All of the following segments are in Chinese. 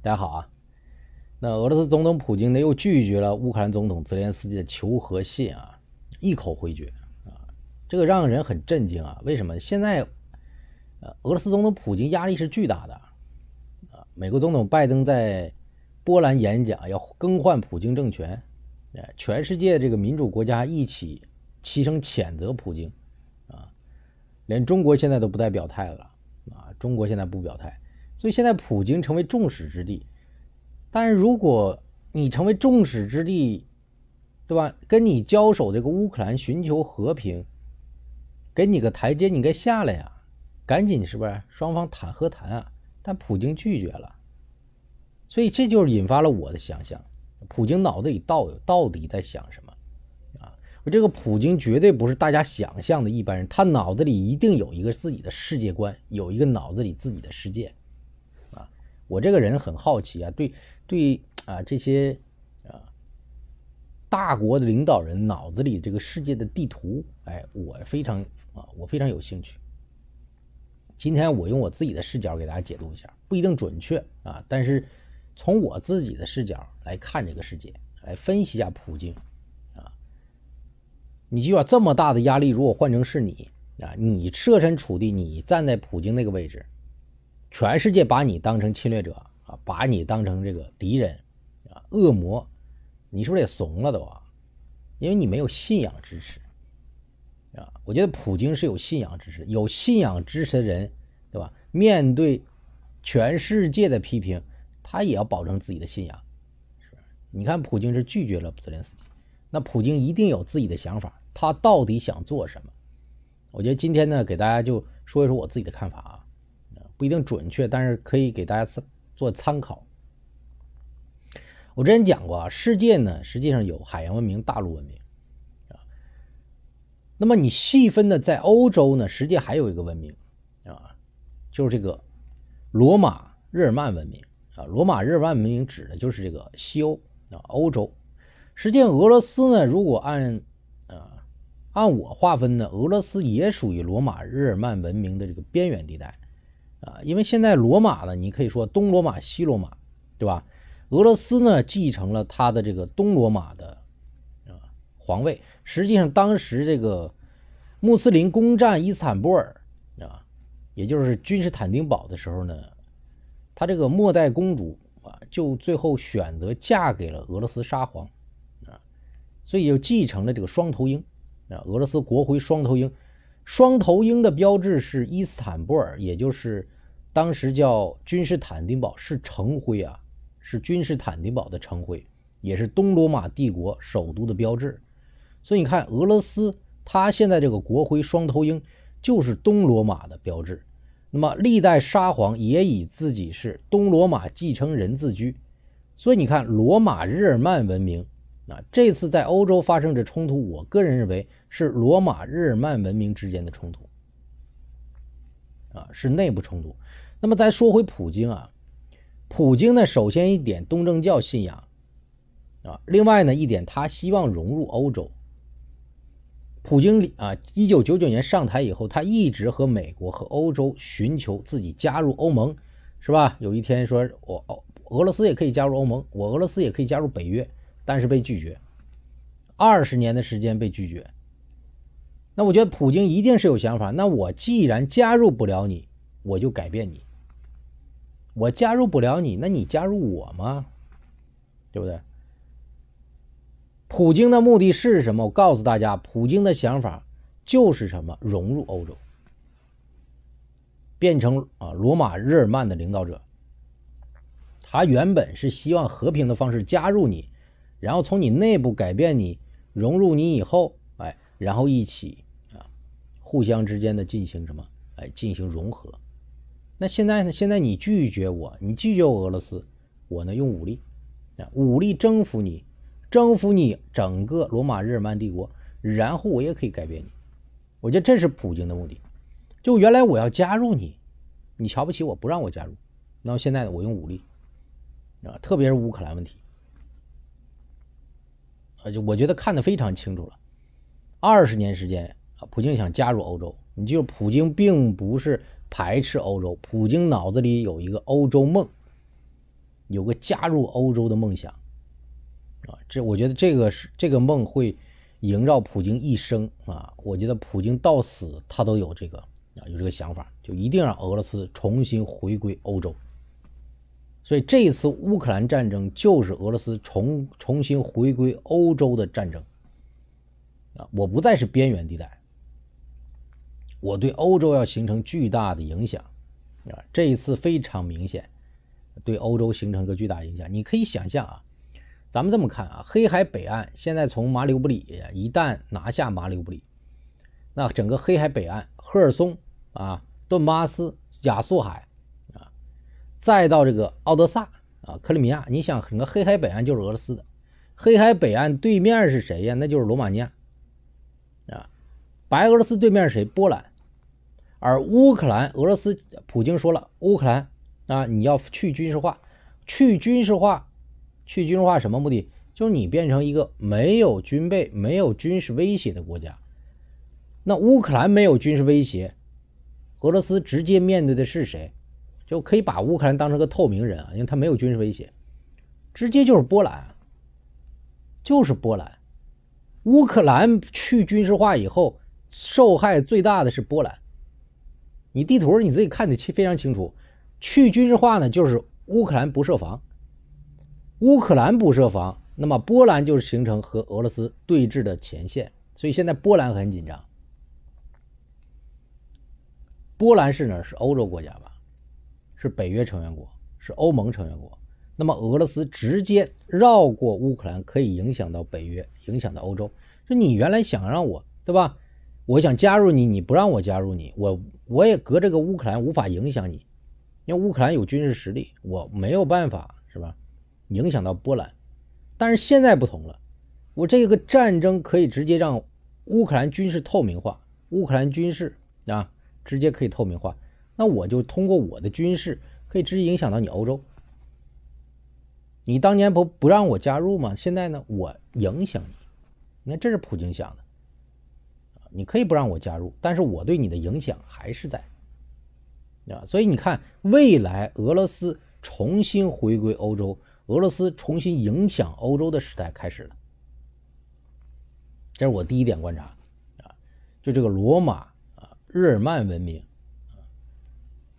大家好啊，那俄罗斯总统普京呢又拒绝了乌克兰总统泽连斯基的求和信啊，一口回绝啊，这个让人很震惊啊。为什么现在呃俄罗斯总统普京压力是巨大的啊？美国总统拜登在波兰演讲要更换普京政权，哎，全世界这个民主国家一起齐声谴责普京啊，连中国现在都不代表态了啊，中国现在不表态。所以现在普京成为众矢之的，但是如果你成为众矢之的，对吧？跟你交手这个乌克兰寻求和平，给你个台阶，你该下来呀，赶紧是不是？双方谈和谈啊，但普京拒绝了，所以这就是引发了我的想象：普京脑子里到到底在想什么？啊，我这个普京绝对不是大家想象的一般人，他脑子里一定有一个自己的世界观，有一个脑子里自己的世界。我这个人很好奇啊，对对啊，这些啊大国的领导人脑子里这个世界的地图，哎，我非常啊，我非常有兴趣。今天我用我自己的视角给大家解读一下，不一定准确啊，但是从我自己的视角来看这个世界，来分析一下普京啊。你就把这么大的压力，如果换成是你啊，你设身处地，你站在普京那个位置。全世界把你当成侵略者啊，把你当成这个敌人啊，恶魔，你是不是也怂了都啊？因为你没有信仰支持啊。我觉得普京是有信仰支持，有信仰支持的人，对吧？面对全世界的批评，他也要保证自己的信仰。你看，普京是拒绝了泽连斯基，那普京一定有自己的想法，他到底想做什么？我觉得今天呢，给大家就说一说我自己的看法啊。不一定准确，但是可以给大家做参考。我之前讲过啊，世界呢实际上有海洋文明、大陆文明啊。那么你细分的在欧洲呢，实际还有一个文明啊，就是这个罗马日耳曼文明啊。罗马日耳曼文明指的就是这个西欧啊，欧洲。实际上，俄罗斯呢，如果按啊按我划分呢，俄罗斯也属于罗马日耳曼文明的这个边缘地带。啊，因为现在罗马呢，你可以说东罗马、西罗马，对吧？俄罗斯呢，继承了他的这个东罗马的啊皇位。实际上，当时这个穆斯林攻占伊斯坦布尔啊，也就是君士坦丁堡的时候呢，他这个末代公主啊，就最后选择嫁给了俄罗斯沙皇啊，所以就继承了这个双头鹰啊，俄罗斯国徽双头鹰。双头鹰的标志是伊斯坦布尔，也就是当时叫君士坦丁堡，是城徽啊，是君士坦丁堡的城徽，也是东罗马帝国首都的标志。所以你看，俄罗斯它现在这个国徽双头鹰，就是东罗马的标志。那么历代沙皇也以自己是东罗马继承人自居。所以你看，罗马日耳曼文明。那这次在欧洲发生的冲突，我个人认为是罗马日耳曼文明之间的冲突，啊，是内部冲突。那么再说回普京啊，普京呢，首先一点东正教信仰，啊，另外呢一点，他希望融入欧洲。普京啊，一九九九年上台以后，他一直和美国和欧洲寻求自己加入欧盟，是吧？有一天说，我俄罗斯也可以加入欧盟，我俄罗斯也可以加入北约。但是被拒绝，二十年的时间被拒绝。那我觉得普京一定是有想法。那我既然加入不了你，我就改变你。我加入不了你，那你加入我吗？对不对？普京的目的是什么？我告诉大家，普京的想法就是什么，融入欧洲，变成啊罗马日耳曼的领导者。他原本是希望和平的方式加入你。然后从你内部改变你，融入你以后，哎，然后一起啊，互相之间的进行什么，哎，进行融合。那现在呢？现在你拒绝我，你拒绝俄罗斯，我呢用武力，啊，武力征服你，征服你整个罗马日耳曼帝国，然后我也可以改变你。我觉得这是普京的目的。就原来我要加入你，你瞧不起我，不让我加入。那么现在呢？我用武力，啊，特别是乌克兰问题。啊，就我觉得看得非常清楚了，二十年时间啊，普京想加入欧洲。你就普京并不是排斥欧洲，普京脑子里有一个欧洲梦，有个加入欧洲的梦想啊。这我觉得这个是这个梦会萦绕普京一生啊。我觉得普京到死他都有这个啊，有这个想法，就一定让俄罗斯重新回归欧洲。所以这一次乌克兰战争就是俄罗斯重重新回归欧洲的战争，啊，我不再是边缘地带，我对欧洲要形成巨大的影响，啊，这一次非常明显，对欧洲形成一个巨大影响。你可以想象啊，咱们这么看啊，黑海北岸现在从马里乌布里一旦拿下马里乌布里，那整个黑海北岸，赫尔松啊，顿巴斯，亚速海。再到这个奥德萨啊，克里米亚，你想整个黑海北岸就是俄罗斯的，黑海北岸对面是谁呀？那就是罗马尼亚啊，白俄罗斯对面是谁？波兰。而乌克兰，俄罗斯普京说了，乌克兰啊，你要去军事化，去军事化，去军事化什么目的？就是你变成一个没有军备、没有军事威胁的国家。那乌克兰没有军事威胁，俄罗斯直接面对的是谁？就可以把乌克兰当成个透明人啊，因为他没有军事威胁，直接就是波兰，就是波兰。乌克兰去军事化以后，受害最大的是波兰。你地图你自己看得清非常清楚，去军事化呢就是乌克兰不设防，乌克兰不设防，那么波兰就是形成和俄罗斯对峙的前线，所以现在波兰很紧张。波兰是呢是欧洲国家吧？是北约成员国，是欧盟成员国。那么俄罗斯直接绕过乌克兰，可以影响到北约，影响到欧洲。就你原来想让我对吧？我想加入你，你不让我加入你，我我也隔这个乌克兰无法影响你，因为乌克兰有军事实力，我没有办法是吧？影响到波兰，但是现在不同了，我这个战争可以直接让乌克兰军事透明化，乌克兰军事啊，直接可以透明化。那我就通过我的军事可以直接影响到你欧洲。你当年不不让我加入吗？现在呢，我影响你。你看，这是普京想的。你可以不让我加入，但是我对你的影响还是在，啊。所以你看，未来俄罗斯重新回归欧洲，俄罗斯重新影响欧洲的时代开始了。这是我第一点观察啊，就这个罗马啊，日耳曼文明。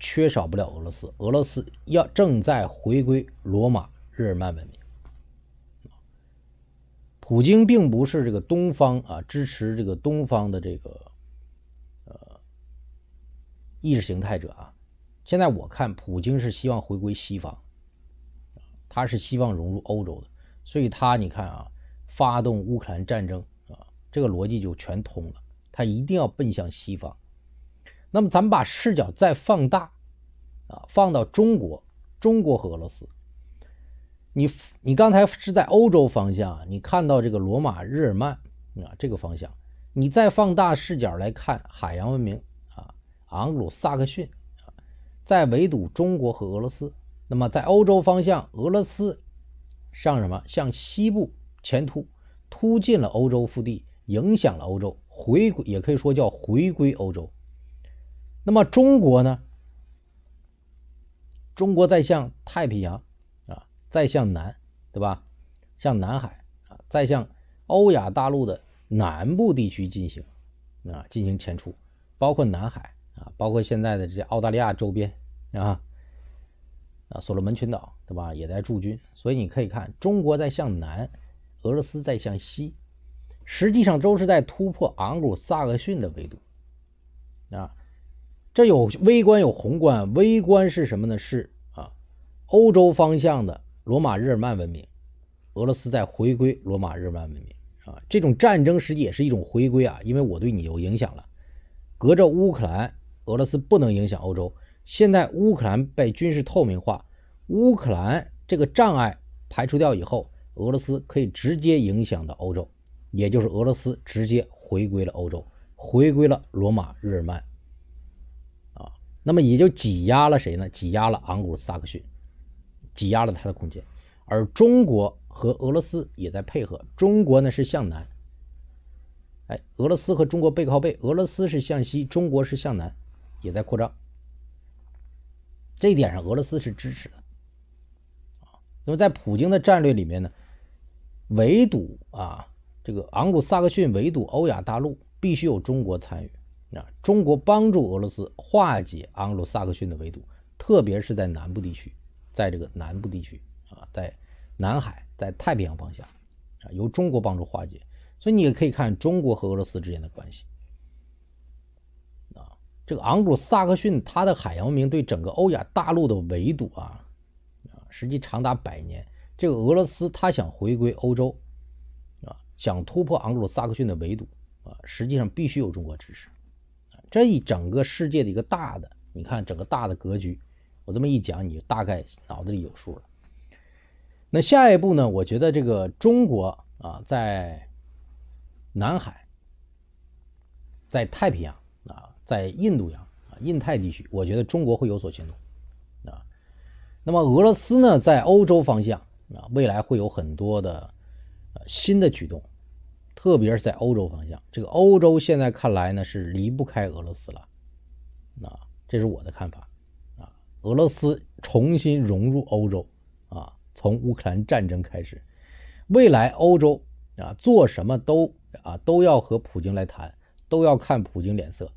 缺少不了俄罗斯，俄罗斯要正在回归罗马日耳曼文明。普京并不是这个东方啊，支持这个东方的这个呃意识形态者啊。现在我看，普京是希望回归西方，他是希望融入欧洲的，所以他你看啊，发动乌克兰战争啊，这个逻辑就全通了，他一定要奔向西方。那么咱们把视角再放大，啊，放到中国、中国和俄罗斯。你你刚才是在欧洲方向，你看到这个罗马日耳曼啊这个方向。你再放大视角来看海洋文明啊，格鲁萨克逊啊，在围堵中国和俄罗斯。那么在欧洲方向，俄罗斯向什么向西部前突，突进了欧洲腹地，影响了欧洲，回归也可以说叫回归欧洲。那么中国呢？中国在向太平洋啊，在向南，对吧？向南海啊，在向欧亚大陆的南部地区进行啊，进行前出，包括南海啊，包括现在的这些澳大利亚周边啊，啊，所罗门群岛，对吧？也在驻军。所以你可以看，中国在向南，俄罗斯在向西，实际上都是在突破昂古萨克逊的维度啊。这有微观有宏观，微观是什么呢？是啊，欧洲方向的罗马日耳曼文明，俄罗斯在回归罗马日耳曼文明啊。这种战争实际也是一种回归啊，因为我对你有影响了。隔着乌克兰，俄罗斯不能影响欧洲。现在乌克兰被军事透明化，乌克兰这个障碍排除掉以后，俄罗斯可以直接影响到欧洲，也就是俄罗斯直接回归了欧洲，回归了罗马日耳曼。那么也就挤压了谁呢？挤压了昂古萨克逊，挤压了他的空间。而中国和俄罗斯也在配合，中国呢是向南，哎，俄罗斯和中国背靠背，俄罗斯是向西，中国是向南，也在扩张。这一点上，俄罗斯是支持的。啊，那么在普京的战略里面呢，围堵啊，这个昂古萨克逊围堵欧亚大陆，必须有中国参与。啊，中国帮助俄罗斯化解昂鲁萨克逊的围堵，特别是在南部地区，在这个南部地区啊，在南海，在太平洋方向，啊，由中国帮助化解。所以你也可以看中国和俄罗斯之间的关系。啊，这个昂鲁萨克逊他的海洋文明对整个欧亚大陆的围堵啊，啊，实际长达百年。这个俄罗斯他想回归欧洲，啊，想突破昂鲁萨克逊的围堵，啊，实际上必须有中国支持。这一整个世界的一个大的，你看整个大的格局，我这么一讲，你就大概脑子里有数了。那下一步呢？我觉得这个中国啊，在南海、在太平洋啊，在印度洋、啊，印太地区，我觉得中国会有所行动啊。那么俄罗斯呢，在欧洲方向啊，未来会有很多的新的举动。特别是在欧洲方向，这个欧洲现在看来呢是离不开俄罗斯了，啊，这是我的看法，啊，俄罗斯重新融入欧洲，啊，从乌克兰战争开始，未来欧洲啊做什么都啊都要和普京来谈，都要看普京脸色，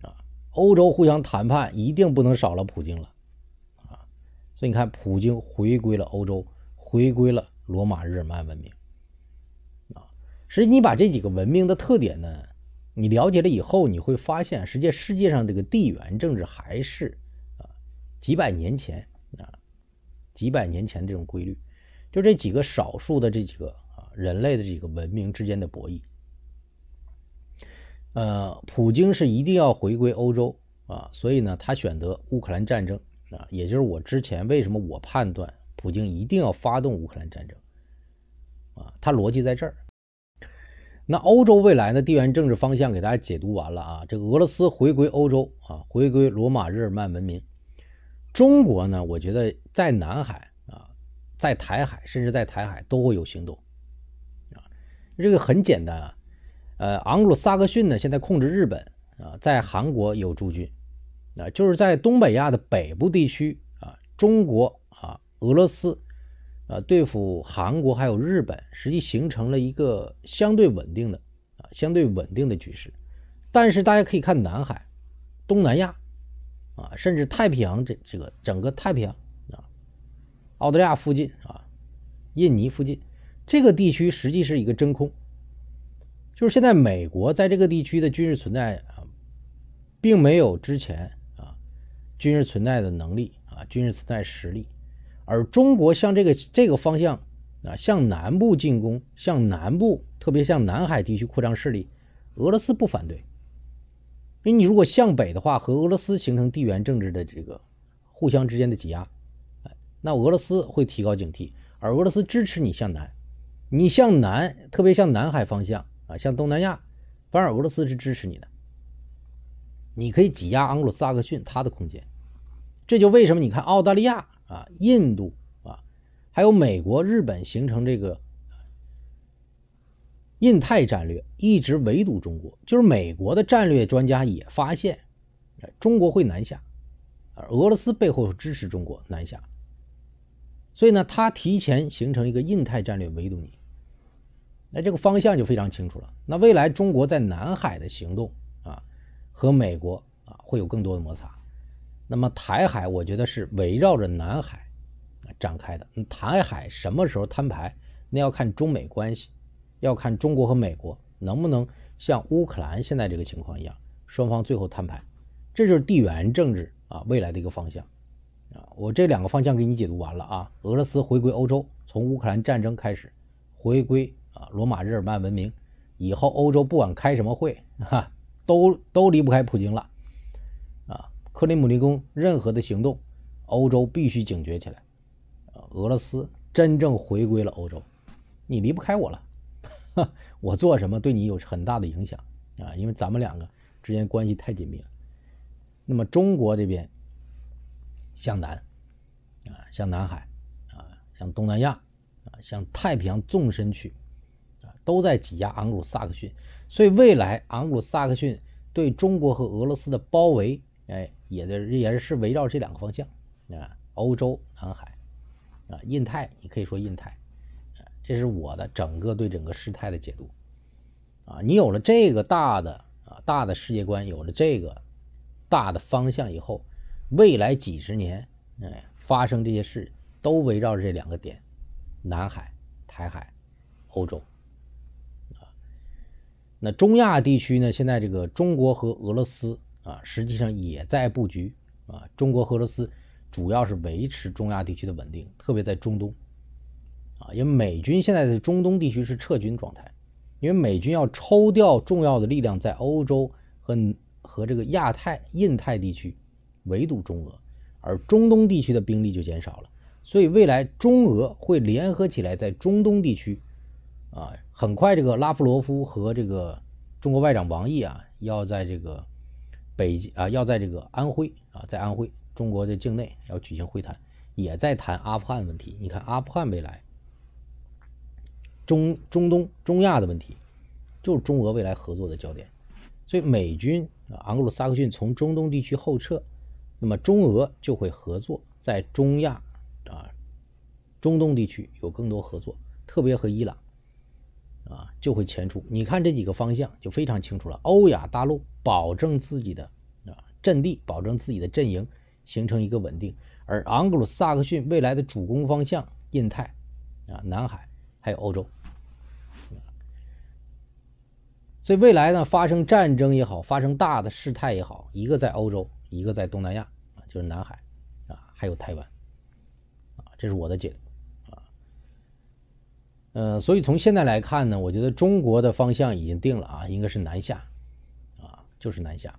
啊，欧洲互相谈判一定不能少了普京了，啊，所以你看，普京回归了欧洲，回归了罗马日耳曼文明。实际你把这几个文明的特点呢，你了解了以后，你会发现，实际世界上这个地缘政治还是啊几百年前啊几百年前这种规律，就这几个少数的这几个啊人类的这个文明之间的博弈。呃，普京是一定要回归欧洲啊，所以呢，他选择乌克兰战争啊，也就是我之前为什么我判断普京一定要发动乌克兰战争啊，他逻辑在这儿。那欧洲未来呢？地缘政治方向给大家解读完了啊！这个俄罗斯回归欧洲啊，回归罗马日耳曼文明。中国呢？我觉得在南海啊，在台海，甚至在台海都会有行动啊！这个很简单啊，呃，盎鲁萨克逊呢现在控制日本啊，在韩国有驻军啊，就是在东北亚的北部地区啊，中国啊，俄罗斯。啊，对付韩国还有日本，实际形成了一个相对稳定的啊，相对稳定的局势。但是大家可以看南海、东南亚啊，甚至太平洋这这个整个太平洋啊，澳大利亚附近啊，印尼附近这个地区，实际是一个真空。就是现在美国在这个地区的军事存在啊，并没有之前啊军事存在的能力啊，军事存在实力。而中国向这个这个方向啊，向南部进攻，向南部，特别向南海地区扩张势力，俄罗斯不反对。因为你如果向北的话，和俄罗斯形成地缘政治的这个互相之间的挤压，哎，那俄罗斯会提高警惕。而俄罗斯支持你向南，你向南，特别向南海方向啊，向东南亚，反而俄罗斯是支持你的。你可以挤压盎格鲁撒克逊他的空间，这就为什么你看澳大利亚。啊，印度啊，还有美国、日本形成这个印太战略，一直围堵中国。就是美国的战略专家也发现，中国会南下，而俄罗斯背后支持中国南下，所以呢，他提前形成一个印太战略围堵你，那这个方向就非常清楚了。那未来中国在南海的行动啊，和美国啊会有更多的摩擦。那么台海，我觉得是围绕着南海展开的。台海什么时候摊牌，那要看中美关系，要看中国和美国能不能像乌克兰现在这个情况一样，双方最后摊牌。这就是地缘政治啊，未来的一个方向啊。我这两个方向给你解读完了啊。俄罗斯回归欧洲，从乌克兰战争开始回归啊，罗马日耳曼文明以后，欧洲不管开什么会哈，都都离不开普京了。克里姆林宫任何的行动，欧洲必须警觉起来。俄罗斯真正回归了欧洲，你离不开我了。我做什么对你有很大的影响啊，因为咱们两个之间关系太紧密了。那么中国这边向南啊，向南海啊，向东南亚啊，向太平洋纵深去啊，都在挤压昂鲁萨克逊。所以未来昂鲁萨克逊对中国和俄罗斯的包围，哎。也的也是围绕这两个方向啊，欧洲、南海啊、印太，你可以说印太啊，这是我的整个对整个事态的解读啊。你有了这个大的啊大的世界观，有了这个大的方向以后，未来几十年哎发生这些事都围绕着这两个点：南海、台海、欧洲啊。那中亚地区呢？现在这个中国和俄罗斯。啊，实际上也在布局啊。中国俄罗斯主要是维持中亚地区的稳定，特别在中东啊。因为美军现在在中东地区是撤军状态，因为美军要抽调重要的力量在欧洲和和这个亚太、印太地区围堵中俄，而中东地区的兵力就减少了。所以未来中俄会联合起来在中东地区啊。很快，这个拉夫罗夫和这个中国外长王毅啊，要在这个。北啊，要在这个安徽啊，在安徽中国的境内要举行会谈，也在谈阿富汗问题。你看，阿富汗未来中中东中亚的问题，就是中俄未来合作的焦点。所以，美军啊，昂格鲁萨克逊从中东地区后撤，那么中俄就会合作，在中亚啊、中东地区有更多合作，特别和伊朗。啊，就会前出。你看这几个方向就非常清楚了。欧亚大陆保证自己的啊阵地，保证自己的阵营形成一个稳定。而昂格鲁萨克逊未来的主攻方向，印太，啊，南海，还有欧洲。所以未来呢，发生战争也好，发生大的事态也好，一个在欧洲，一个在东南亚啊，就是南海啊，还有台湾啊，这是我的解。读。嗯，所以从现在来看呢，我觉得中国的方向已经定了啊，应该是南下，啊，就是南下。